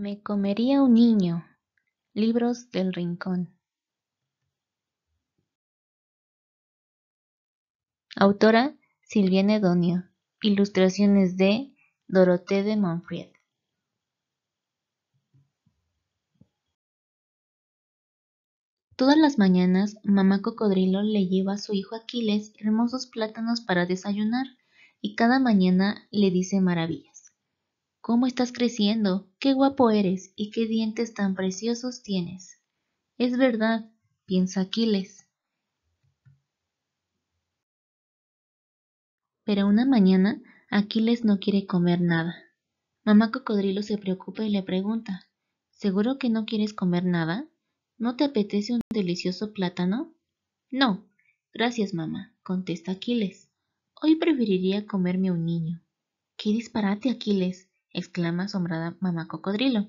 Me comería un niño. Libros del Rincón. Autora Silvia Nedonio. Ilustraciones de Doroté de Monfried. Todas las mañanas, mamá cocodrilo le lleva a su hijo Aquiles hermosos plátanos para desayunar y cada mañana le dice maravilla. ¿Cómo estás creciendo? ¡Qué guapo eres! ¿Y qué dientes tan preciosos tienes? Es verdad, piensa Aquiles. Pero una mañana Aquiles no quiere comer nada. Mamá Cocodrilo se preocupa y le pregunta ¿Seguro que no quieres comer nada? ¿No te apetece un delicioso plátano? No, gracias mamá, contesta Aquiles. Hoy preferiría comerme un niño. ¡Qué disparate, Aquiles! exclama asombrada mamá cocodrilo.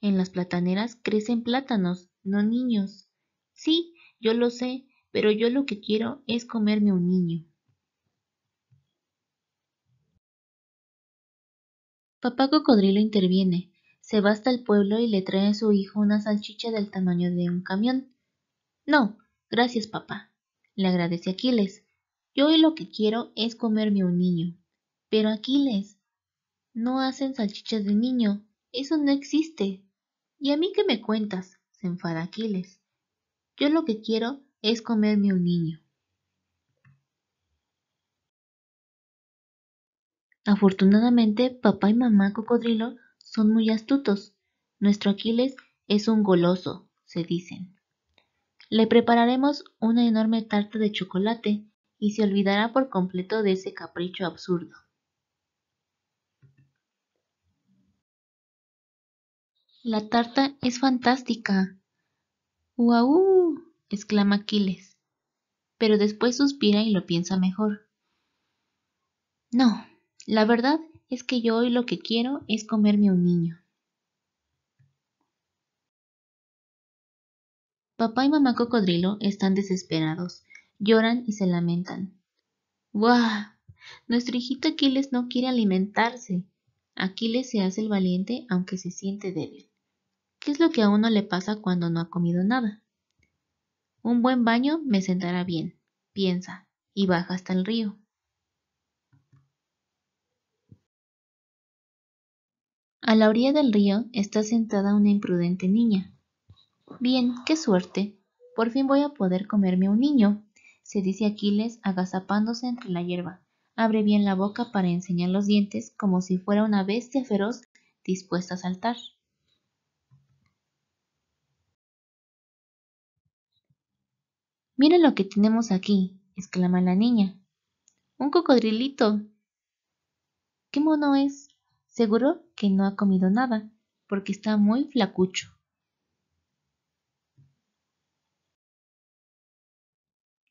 En las plataneras crecen plátanos, no niños. Sí, yo lo sé, pero yo lo que quiero es comerme un niño. Papá cocodrilo interviene. Se va hasta el pueblo y le trae a su hijo una salchicha del tamaño de un camión. No, gracias papá. Le agradece Aquiles. Yo hoy lo que quiero es comerme un niño. Pero Aquiles, no hacen salchichas de niño. Eso no existe. ¿Y a mí qué me cuentas? se enfada Aquiles. Yo lo que quiero es comerme un niño. Afortunadamente, papá y mamá cocodrilo son muy astutos. Nuestro Aquiles es un goloso, se dicen. Le prepararemos una enorme tarta de chocolate y se olvidará por completo de ese capricho absurdo. La tarta es fantástica. ¡Guau! exclama Aquiles. Pero después suspira y lo piensa mejor. No, la verdad es que yo hoy lo que quiero es comerme un niño. Papá y mamá cocodrilo están desesperados, lloran y se lamentan. ¡Guau! Nuestro hijito Aquiles no quiere alimentarse. Aquiles se hace el valiente aunque se siente débil. ¿Qué es lo que a uno le pasa cuando no ha comido nada? Un buen baño me sentará bien, piensa, y baja hasta el río. A la orilla del río está sentada una imprudente niña. Bien, qué suerte. Por fin voy a poder comerme a un niño, se dice Aquiles agazapándose entre la hierba. Abre bien la boca para enseñar los dientes como si fuera una bestia feroz dispuesta a saltar. Mira lo que tenemos aquí, exclama la niña. Un cocodrilito. ¿Qué mono es? Seguro que no ha comido nada, porque está muy flacucho.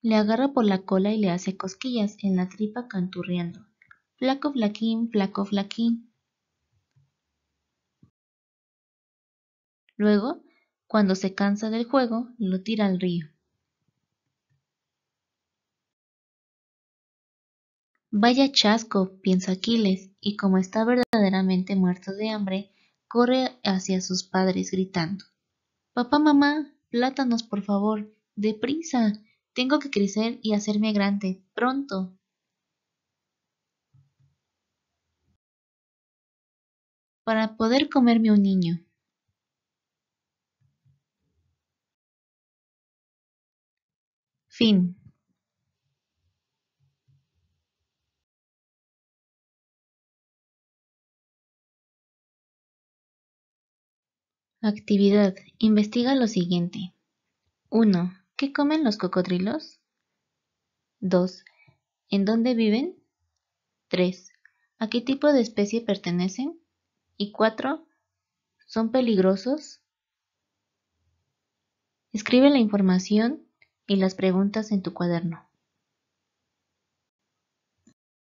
Le agarra por la cola y le hace cosquillas en la tripa canturreando. Flaco flaquín, flaco flaquín. Luego, cuando se cansa del juego, lo tira al río. Vaya chasco, piensa Aquiles, y como está verdaderamente muerto de hambre, corre hacia sus padres gritando Papá, mamá, plátanos, por favor, deprisa. Tengo que crecer y hacerme grande, pronto. Para poder comerme un niño. Fin. Actividad. Investiga lo siguiente. 1. ¿Qué comen los cocodrilos? 2. ¿En dónde viven? 3. ¿A qué tipo de especie pertenecen? Y 4. ¿Son peligrosos? Escribe la información y las preguntas en tu cuaderno.